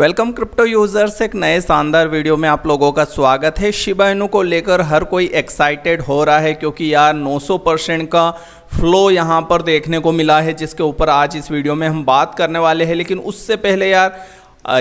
welcome crypto users एक नए शानदार वीडियो में आप लोगों का स्वागत है शिबाइनु को लेकर हर कोई एक्साइटेड हो रहा है क्योंकि यार 900 परसेंट का फ्लो यहाँ पर देखने को मिला है जिसके ऊपर आज इस वीडियो में हम बात करने वाले हैं लेकिन उससे पहले यार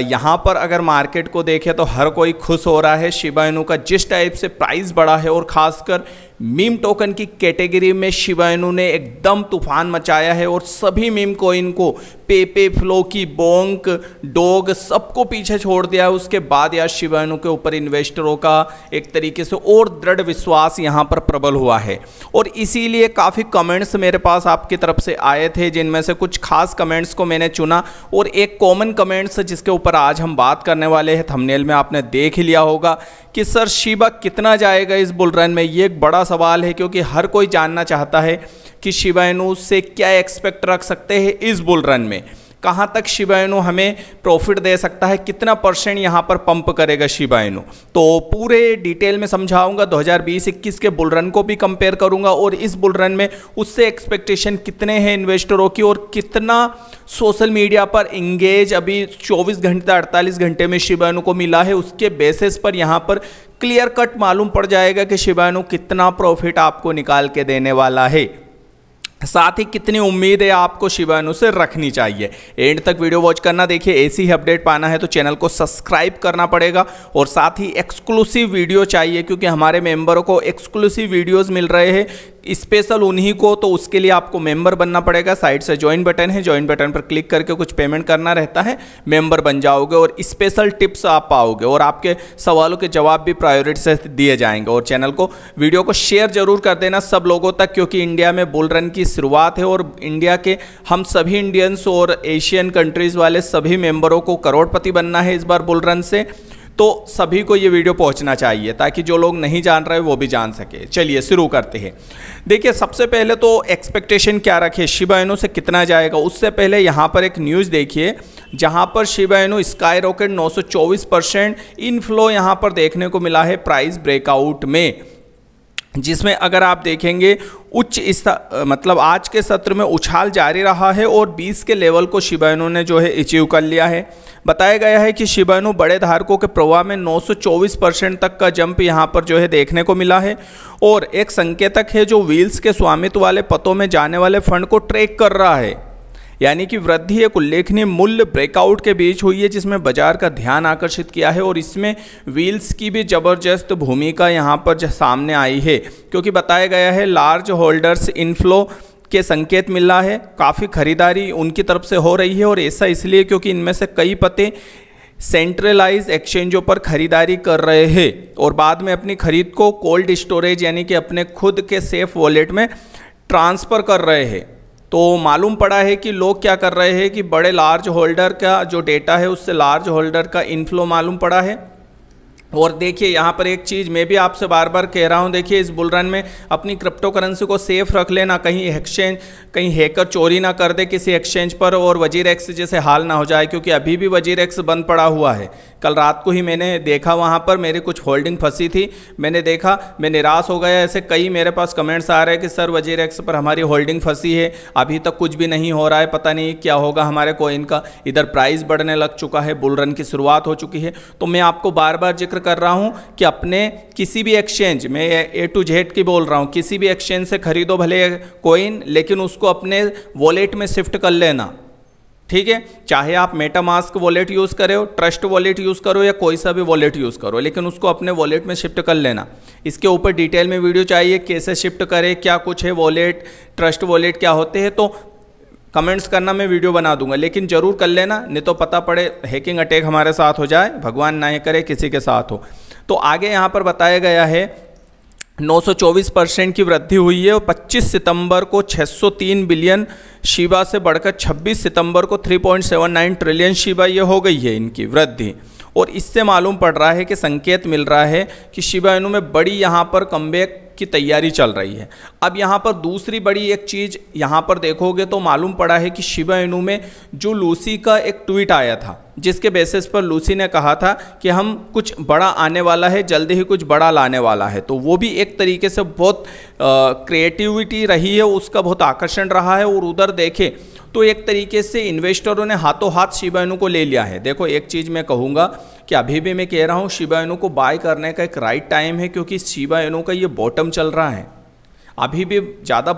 यहाँ पर अगर मार्केट को देखें तो हर कोई खुश हो रहा है शिबाइनु का जिस टाइप से प्राइस बढ़ा है और ख़ासकर मीम टोकन की कैटेगरी में शिवायनु ने एकदम तूफान मचाया है और सभी मीम कोइन को पेपे की बोंक डोग सबको पीछे छोड़ दिया है उसके बाद यार शिवायनु के ऊपर इन्वेस्टरों का एक तरीके से और दृढ़ विश्वास यहाँ पर प्रबल हुआ है और इसीलिए काफ़ी कमेंट्स मेरे पास आपकी तरफ से आए थे जिनमें से कुछ खास कमेंट्स को मैंने चुना और एक कॉमन कमेंट्स जिसके ऊपर आज हम बात करने वाले हैं थमनेल में आपने देख लिया होगा कि सर शिबा कितना जाएगा इस बुलरन में ये एक बड़ा सवाल है क्योंकि हर कोई जानना चाहता है कि शिवायनु से क्या एक्सपेक्ट रख सकते हैं इस बुल रन में कहाँ तक शिवायनु हमें प्रॉफिट दे सकता है कितना परसेंट यहाँ पर पंप करेगा शिवायनु तो पूरे डिटेल में समझाऊंगा 2020-21 के रन को भी कंपेयर करूंगा और इस बुल रन में उससे एक्सपेक्टेशन कितने हैं इन्वेस्टरों की और कितना सोशल मीडिया पर इंगेज अभी 24 घंटे 48 घंटे में शिवायनु को मिला है उसके बेसिस पर यहाँ पर क्लियर कट मालूम पड़ जाएगा कि शिवानु कितना प्रॉफिट आपको निकाल के देने वाला है साथ ही कितनी उम्मीद है आपको शिवानु से रखनी चाहिए एंड तक वीडियो वॉच करना देखिए ऐसी ही अपडेट पाना है तो चैनल को सब्सक्राइब करना पड़ेगा और साथ ही एक्सक्लूसिव वीडियो चाहिए क्योंकि हमारे मेंबरों को एक्सक्लूसिव वीडियोस मिल रहे हैं स्पेशल उन्हीं को तो उसके लिए आपको मेंबर बनना पड़ेगा साइड से ज्वाइन बटन है ज्वाइन बटन पर क्लिक करके कुछ पेमेंट करना रहता है मेंबर बन जाओगे और स्पेशल टिप्स आप पाओगे और आपके सवालों के जवाब भी प्रायोरिटी से दिए जाएंगे और चैनल को वीडियो को शेयर जरूर कर देना सब लोगों तक क्योंकि इंडिया में बुल रन की शुरुआत है और इंडिया के हम सभी इंडियंस और एशियन कंट्रीज़ वाले सभी मेम्बरों को करोड़पति बनना है इस बार बुल रन से तो सभी को ये वीडियो पहुंचना चाहिए ताकि जो लोग नहीं जान रहे वो भी जान सके चलिए शुरू करते हैं देखिए सबसे पहले तो एक्सपेक्टेशन क्या रखे शिबाइनो से कितना जाएगा उससे पहले यहाँ पर एक न्यूज़ देखिए जहाँ पर शिबाइनो स्काई रॉकेट चौबीस परसेंट इनफ्लो यहाँ पर देखने को मिला है प्राइस ब्रेकआउट में जिसमें अगर आप देखेंगे उच्च स्तर मतलब आज के सत्र में उछाल जारी रहा है और 20 के लेवल को शिबाइनो ने जो है अचीव कर लिया है बताया गया है कि शिबानु बड़े धारकों के प्रवाह में 924 परसेंट तक का जंप यहां पर जो है देखने को मिला है और एक संकेतक है जो व्हील्स के स्वामित्व वाले पतों में जाने वाले फंड को ट्रैक कर रहा है यानी कि वृद्धि एक उल्लेखनीय मूल्य ब्रेकआउट के बीच हुई है जिसमें बाजार का ध्यान आकर्षित किया है और इसमें व्हील्स की भी जबरदस्त भूमिका यहाँ पर सामने आई है क्योंकि बताया गया है लार्ज होल्डर्स इनफ्लो के संकेत मिल रहा है काफ़ी खरीदारी उनकी तरफ से हो रही है और ऐसा इसलिए क्योंकि इनमें से कई पते सेंट्रलाइज एक्सचेंजों पर खरीदारी कर रहे हैं और बाद में अपनी खरीद को कोल्ड स्टोरेज यानी कि अपने खुद के सेफ वॉलेट में ट्रांसफ़र कर रहे हैं तो मालूम पड़ा है कि लोग क्या कर रहे हैं कि बड़े लार्ज होल्डर का जो डेटा है उससे लार्ज होल्डर का इनफ्लो मालूम पड़ा है और देखिए यहाँ पर एक चीज़ मैं भी आपसे बार बार कह रहा हूँ देखिए इस बुल रन में अपनी क्रिप्टो करेंसी को सेफ रख लेना कहीं एक्सचेंज कहीं हैकर चोरी ना कर दे किसी एक्सचेंज पर और वजीर एक्स जैसे हाल ना हो जाए क्योंकि अभी भी वजीर एक्स बंद पड़ा हुआ है कल रात को ही मैंने देखा वहाँ पर मेरी कुछ होल्डिंग फंसी थी मैंने देखा मैं निराश हो गया ऐसे कई मेरे पास कमेंट्स आ रहे हैं कि सर वजीर एक्स पर हमारी होल्डिंग फंसी है अभी तक कुछ भी नहीं हो रहा है पता नहीं क्या होगा हमारे कोइन का इधर प्राइस बढ़ने लग चुका है बुल रन की शुरुआत हो चुकी है तो मैं आपको बार बार जिक्र कर रहा हूँ कि अपने किसी भी एक्सचेंज में ए टू जेड की बोल रहा हूँ किसी भी एक्सचेंज से खरीदो भले कोइन लेकिन उसको अपने वॉलेट में शिफ्ट कर लेना ठीक है चाहे आप मेटामास्क वॉलेट यूज़ करो ट्रस्ट वॉलेट यूज़ करो या कोई सा भी वॉलेट यूज़ करो लेकिन उसको अपने वॉलेट में शिफ्ट कर लेना इसके ऊपर डिटेल में वीडियो चाहिए कैसे शिफ्ट करें क्या कुछ है वॉलेट ट्रस्ट वॉलेट क्या होते हैं तो कमेंट्स करना मैं वीडियो बना दूंगा लेकिन ज़रूर कर लेना नहीं तो पता पड़े हैकिंग अटैक हमारे साथ हो जाए भगवान ना ही करे किसी के साथ हो तो आगे यहाँ पर बताया गया है 924 परसेंट की वृद्धि हुई है और 25 सितंबर को 603 बिलियन शिवा से बढ़कर 26 सितंबर को 3.79 ट्रिलियन शिवा ये हो गई है इनकी वृद्धि और इससे मालूम पड़ रहा है कि संकेत मिल रहा है कि शिवा इनू में बड़ी यहाँ पर कमबैक की तैयारी चल रही है अब यहाँ पर दूसरी बड़ी एक चीज़ यहाँ पर देखोगे तो मालूम पड़ा है कि शिवा इनू में जो लूसी का एक ट्वीट आया था जिसके बेसिस पर लूसी ने कहा था कि हम कुछ बड़ा आने वाला है जल्दी ही कुछ बड़ा लाने वाला है तो वो भी एक तरीके से बहुत क्रिएटिविटी रही है उसका बहुत आकर्षण रहा है और उधर देखें तो एक तरीके से इन्वेस्टरों ने हाथों हाथ शिबाइनू को ले लिया है देखो एक चीज़ मैं कहूँगा कि अभी भी मैं कह रहा हूँ शिबा इनो को बाय करने का एक राइट टाइम है क्योंकि शिबा इनो का ये बॉटम चल रहा है अभी भी ज़्यादा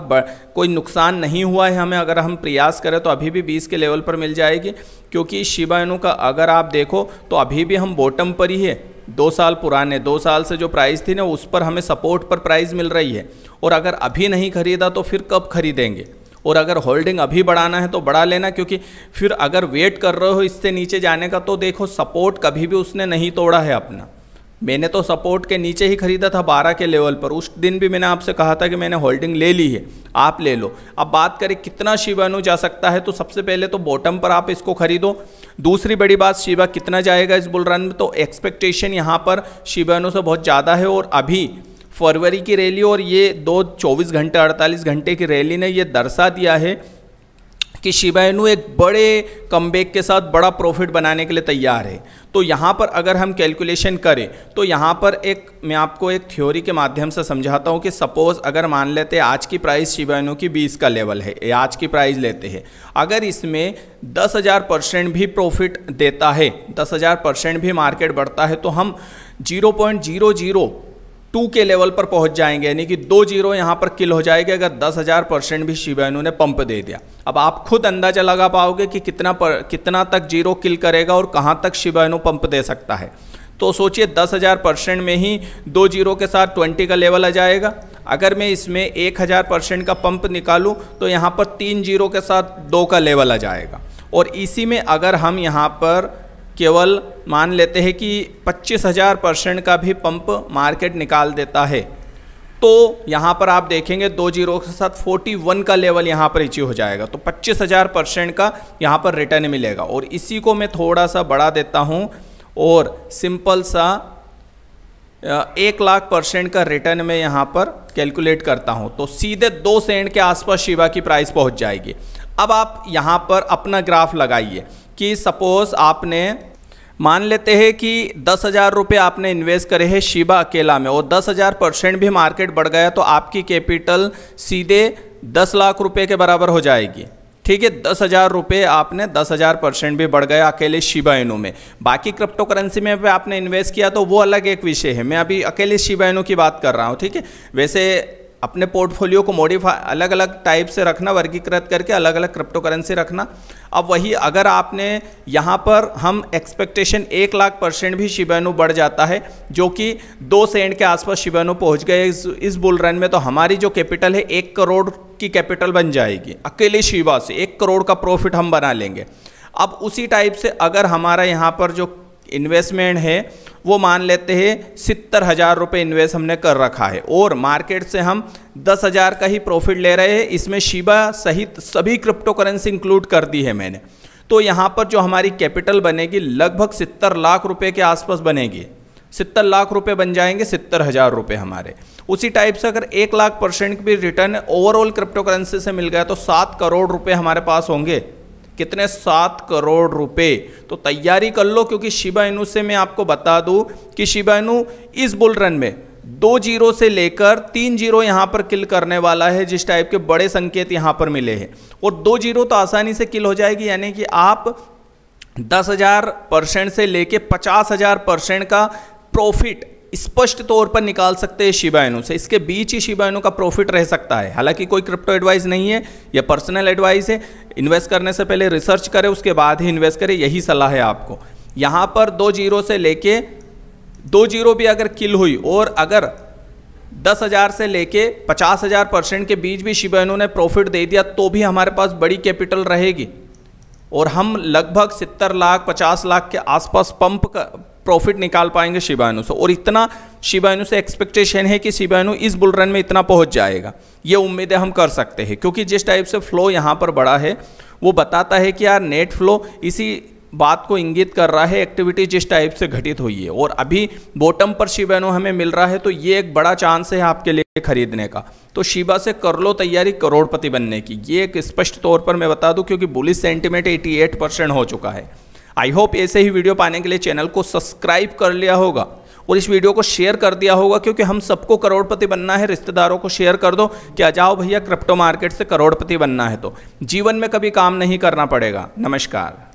कोई नुकसान नहीं हुआ है हमें अगर हम प्रयास करें तो अभी भी बीस के लेवल पर मिल जाएगी क्योंकि शिबा इनो का अगर आप देखो तो अभी भी हम बॉटम पर ही है दो साल पुराने दो साल से जो प्राइस थी ना उस पर हमें सपोर्ट पर प्राइस मिल रही है और अगर अभी नहीं खरीदा तो फिर कब खरीदेंगे और अगर होल्डिंग अभी बढ़ाना है तो बढ़ा लेना क्योंकि फिर अगर वेट कर रहे हो इससे नीचे जाने का तो देखो सपोर्ट कभी भी उसने नहीं तोड़ा है अपना मैंने तो सपोर्ट के नीचे ही खरीदा था बारह के लेवल पर उस दिन भी मैंने आपसे कहा था कि मैंने होल्डिंग ले ली है आप ले लो अब बात करें कितना शिवा नु जा सकता है तो सबसे पहले तो बॉटम पर आप इसको खरीदो दूसरी बड़ी बात शिवा कितना जाएगा इस बुल रन में तो एक्सपेक्टेशन यहाँ पर शिवानु से बहुत ज़्यादा है और अभी फरवरी की रैली और ये दो चौबीस घंटे अड़तालीस घंटे की रैली ने यह दर्शा दिया है कि शिवायनु एक बड़े कम के साथ बड़ा प्रॉफिट बनाने के लिए तैयार है तो यहाँ पर अगर हम कैलकुलेशन करें तो यहाँ पर एक मैं आपको एक थ्योरी के माध्यम से समझाता हूँ कि सपोज़ अगर मान लेते हैं आज की प्राइस शिवायनु की बीस का लेवल है आज की प्राइस लेते हैं अगर इसमें दस हज़ार परसेंट भी प्रॉफिट देता है दस हज़ार परसेंट भी मार्केट बढ़ता है तो हम zero point zero zero two के लेवल पर पहुंच जाएंगे यानी कि दो जीरो यहाँ पर किल हो जाएगी अगर दस हज़ार परसेंट भी शिवानु ने पंप दे दिया अब आप खुद अंदाज़ा लगा पाओगे कि कितना पर कितना तक जीरो किल करेगा और कहाँ तक शिवानु पंप दे सकता है तो सोचिए दस हज़ार परसेंट में ही दो जीरो के साथ ट्वेंटी का लेवल आ जाएगा अगर मैं इसमें एक हज़ार परसेंट का पंप निकालूं तो यहाँ पर तीन जीरो के साथ दो का लेवल आ जाएगा और इसी में अगर हम यहाँ पर केवल मान लेते हैं कि पच्चीस हज़ार परसेंट का भी पंप मार्केट निकाल देता है तो यहाँ पर आप देखेंगे दो जीरो के साथ फोर्टी वन का लेवल यहाँ पर अचीव हो जाएगा तो पच्चीस हज़ार परसेंट का यहाँ पर रिटर्न मिलेगा और इसी को मैं थोड़ा सा बढ़ा देता हूँ और सिंपल सा एक लाख परसेंट का रिटर्न मैं यहाँ पर कैलकुलेट करता हूँ तो सीधे दो सेंट के आसपास शिवा की प्राइस पहुँच जाएगी अब आप यहाँ पर अपना ग्राफ लगाइए कि सपोज़ आपने मान लेते हैं कि दस हज़ार रुपये आपने इन्वेस्ट करे हैं शिबा अकेला में और दस हज़ार परसेंट भी मार्केट बढ़ गया तो आपकी कैपिटल सीधे दस लाख रुपये के बराबर हो जाएगी ठीक है दस हज़ार रुपये आपने दस हज़ार परसेंट भी बढ़ गया अकेले शिबा इनू में बाकी क्रिप्टो करेंसी में भी आपने इन्वेस्ट किया तो वो अलग एक विषय है मैं अभी अकेले शिबा इनू की बात कर रहा हूँ ठीक है वैसे अपने पोर्टफोलियो को मॉडिफाई अलग अलग टाइप से रखना वर्गीकृत करके अलग अलग क्रिप्टो करेंसी रखना अब वही अगर आपने यहाँ पर हम एक्सपेक्टेशन एक लाख परसेंट भी शिवेनु बढ़ जाता है जो कि दो सेंट के आसपास शिवेनु पहुँच गए इस, इस बुल रन में तो हमारी जो कैपिटल है एक करोड़ की कैपिटल बन जाएगी अकेले शिवा से एक करोड़ का प्रॉफिट हम बना लेंगे अब उसी टाइप से अगर हमारा यहाँ पर जो इन्वेस्टमेंट है वो मान लेते हैं सितर हज़ार रुपये इन्वेस्ट हमने कर रखा है और मार्केट से हम दस हज़ार का ही प्रॉफिट ले रहे हैं इसमें शिबा सहित सभी क्रिप्टो करेंसी इंक्लूड कर दी है मैंने तो यहाँ पर जो हमारी कैपिटल बनेगी लगभग सितर लाख रुपये के आसपास बनेगी सत्तर लाख रुपए बन जाएंगे सितर हज़ार रुपये हमारे उसी टाइप से अगर एक लाख परसेंट भी रिटर्न ओवरऑल क्रिप्टो करेंसी से मिल गया तो सात करोड़ रुपए हमारे पास होंगे कितने सात करोड़ रुपए तो तैयारी कर लो क्योंकि शिबा से मैं आपको बता दूं कि शिबा इस बुल रन में दो जीरो से लेकर तीन जीरो यहां पर किल करने वाला है जिस टाइप के बड़े संकेत यहां पर मिले हैं और दो जीरो तो आसानी से किल हो जाएगी यानी कि आप दस हज़ार परसेंट से लेके पचास हज़ार परसेंट का प्रॉफिट स्पष्ट तौर पर निकाल सकते हैं शिबाइनो से इसके बीच ही शिबाइनो का प्रॉफिट रह सकता है हालांकि कोई क्रिप्टो एडवाइस नहीं है यह पर्सनल एडवाइस है इन्वेस्ट करने से पहले रिसर्च करें उसके बाद ही इन्वेस्ट करें यही सलाह है आपको यहाँ पर दो जीरो से लेके दो जीरो भी अगर किल हुई और अगर दस हज़ार से लेके पचास हज़ार परसेंट के बीच भी शिवायनों ने प्रॉफिट दे दिया तो भी हमारे पास बड़ी कैपिटल रहेगी और हम लगभग सत्तर लाख पचास लाख के आसपास पंप प्रॉफिट निकाल पाएंगे शिवायनु से और इतना शिवायनु से एक्सपेक्टेशन है कि शिवायनु इस बुल रन में इतना पहुंच जाएगा ये उम्मीदें हम कर सकते हैं क्योंकि जिस टाइप से फ्लो यहाँ पर बढ़ा है वो बताता है कि यार नेट फ्लो इसी बात को इंगित कर रहा है एक्टिविटी जिस टाइप से घटित हुई है और अभी बॉटम पर शिवायनु हमें मिल रहा है तो ये एक बड़ा चांस है आपके लिए खरीदने का तो शिबा से कर लो तैयारी करोड़पति बनने की ये एक स्पष्ट तौर पर मैं बता दूं क्योंकि बुलिस सेंटीमेंट 88 परसेंट हो चुका है आई होप ऐसे ही वीडियो पाने के लिए चैनल को सब्सक्राइब कर लिया होगा और इस वीडियो को शेयर कर दिया होगा क्योंकि हम सबको करोड़पति बनना है रिश्तेदारों को शेयर कर दो कि आ जाओ भैया क्रिप्टो मार्केट से करोड़पति बनना है तो जीवन में कभी काम नहीं करना पड़ेगा नमस्कार